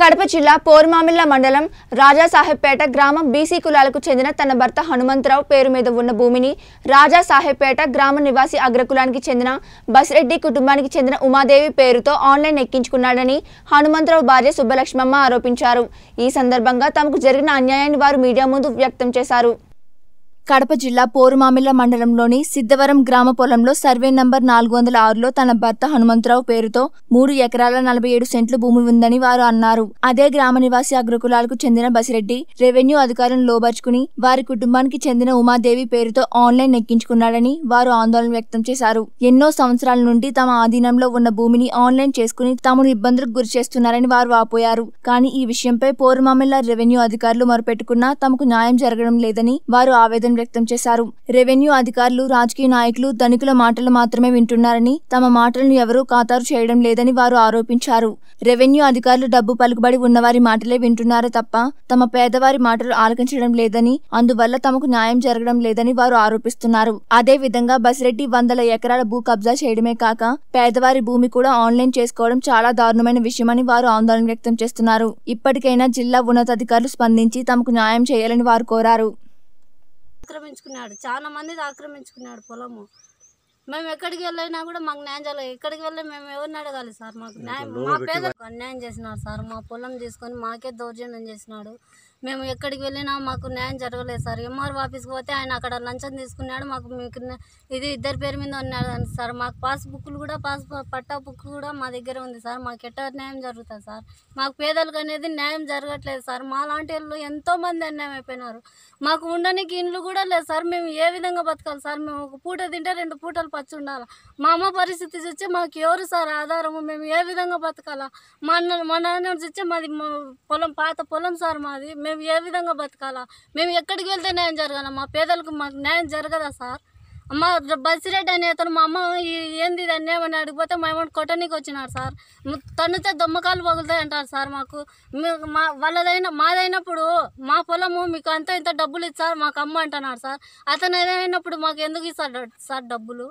కడప జిల్లా పోర్మామిల్ల మండలం రాజాసాహెబ్పేట గ్రామం బీసీ కులాలకు చెందిన తన భర్త హనుమంతరావు పేరు మీద ఉన్న భూమిని రాజాసాహెబ్పేట గ్రామ నివాసి అగ్రకులానికి చెందిన బసిరెడ్డి కుటుంబానికి చెందిన ఉమాదేవి పేరుతో ఆన్లైన్ ఎక్కించుకున్నాడని హనుమంతరావు భార్య సుబ్బలక్ష్మమ్మ ఆరోపించారు ఈ సందర్భంగా తమకు జరిగిన అన్యాయాన్ని వారు మీడియా ముందు వ్యక్తం చేశారు కడప జిల్లా పోరుమామిళ్ల మండలంలోని సిద్ధవరం గ్రామ పొలంలో సర్వే నంబర్ నాలుగు వందల ఆరులో తన భర్త హనుమంతరావు పేరుతో మూడు ఎకరాల నలభై ఏడు సెంట్లు భూమి ఉందని వారు అన్నారు అదే గ్రామ నివాసి అగ్రకులాలకు చెందిన బసిరెడ్డి రెవెన్యూ అధికారులను లోబర్చుకుని వారి కుటుంబానికి చెందిన ఉమాదేవి పేరుతో ఆన్లైన్ ఎక్కించుకున్నాడని వారు ఆందోళన వ్యక్తం చేశారు ఎన్నో సంవత్సరాల నుండి తమ ఆధీనంలో ఉన్న భూమిని ఆన్లైన్ చేసుకుని తమను ఇబ్బందులకు గురి చేస్తున్నారని వారు ఆపోయారు కానీ ఈ విషయంపై పోరుమామిళ్ల రెవెన్యూ అధికారులు మొరుపెట్టుకున్నా తమకు న్యాయం జరగడం లేదని వారు ఆవేదన ఆవేదన వ్యక్తం చేశారు రెవెన్యూ అధికారులు రాజకీయ నాయకులు ధనికుల మాటలు మాత్రమే వింటున్నారని తమ మాటలను ఎవరూ ఖాతారు చేయడం లేదని వారు ఆరోపించారు రెవెన్యూ అధికారులు డబ్బు పలుకుబడి ఉన్నవారి మాటలే వింటున్నారు తప్ప తమ పేదవారి మాటలు ఆలకించడం లేదని అందువల్ల తమకు న్యాయం జరగడం లేదని వారు ఆరోపిస్తున్నారు అదే విధంగా బసిరెడ్డి వందల ఎకరాల భూ కబ్జా చేయడమే కాక పేదవారి భూమి కూడా ఆన్లైన్ చేసుకోవడం చాలా దారుణమైన విషయమని వారు ఆందోళన వ్యక్తం చేస్తున్నారు ఇప్పటికైనా జిల్లా ఉన్నతాధికారులు స్పందించి తమకు న్యాయం చేయాలని వారు కోరారు ఆక్రమించుకున్నాడు చాలా మంది ఆక్రమించుకున్నాడు పొలము మేము ఎక్కడికి వెళ్ళినా కూడా మాకు న్యాయం చేయాలి ఎక్కడికి వెళ్ళి మేము ఎవరిని అడగాలి సార్ మాకు న్యాయం మా పేద అన్యాయం చేసినారు సార్ మా పొలం తీసుకొని మాకే దౌర్జన్యం చేసినాడు మేము ఎక్కడికి వెళ్ళినా మాకు న్యాయం జరగలేదు సార్ ఎంఆర్ ఆఫీస్కి పోతే ఆయన అక్కడ లంచం తీసుకున్నాడు మాకు మీకు ఇది ఇద్దరి పేరు మీద ఉన్నాడు సార్ మాకు పాస్ బుక్లు కూడా పాస్ పట్టా బుక్ కూడా మా దగ్గర ఉంది సార్ మాకు ఎట్ట న్యాయం జరుగుతుంది సార్ మాకు పేదలకు అనేది న్యాయం జరగట్లేదు సార్ మా లాంటి వాళ్ళు ఎంతోమంది అన్యాయం అయిపోయినారు మాకు ఉండడానికి ఇండ్లు కూడా లేదు సార్ మేము ఏ విధంగా బతకాలి సార్ మేము ఒక పూట తింటే రెండు పూటలు పచ్చి ఉండాలి మా అమ్మ పరిస్థితి చూస్తే మాకు ఎవరు సార్ ఆధారము మేము ఏ విధంగా బతకాలా మా అన్న మా నాన్న చూస్తే మాది పొలం పాత పొలం సార్ మాది మేము ఏ విధంగా బతకాలా మేము ఎక్కడికి వెళ్తే న్యాయం జరగాల మా పేదలకు మాకు న్యాయం జరగదా సార్ అమ్మ బస్ రెడ్డి అనే అతను మా అమ్మ ఏంది దాన్ని ఏమని అడిగిపోతే మా ఏమని కొట్టనీకి వచ్చినారు సార్ తన్నుతే దొమ్మకాలు పగులుతాయి అంటారు సార్ మాకు మా వాళ్ళదైన మాదైనప్పుడు మా పొలము మీకు అంత ఇంత డబ్బులు ఇస్తారు మాకు అమ్మ అంటున్నారు సార్ అతను ఏదైనప్పుడు మాకు ఎందుకు ఇస్తారు సార్ డబ్బులు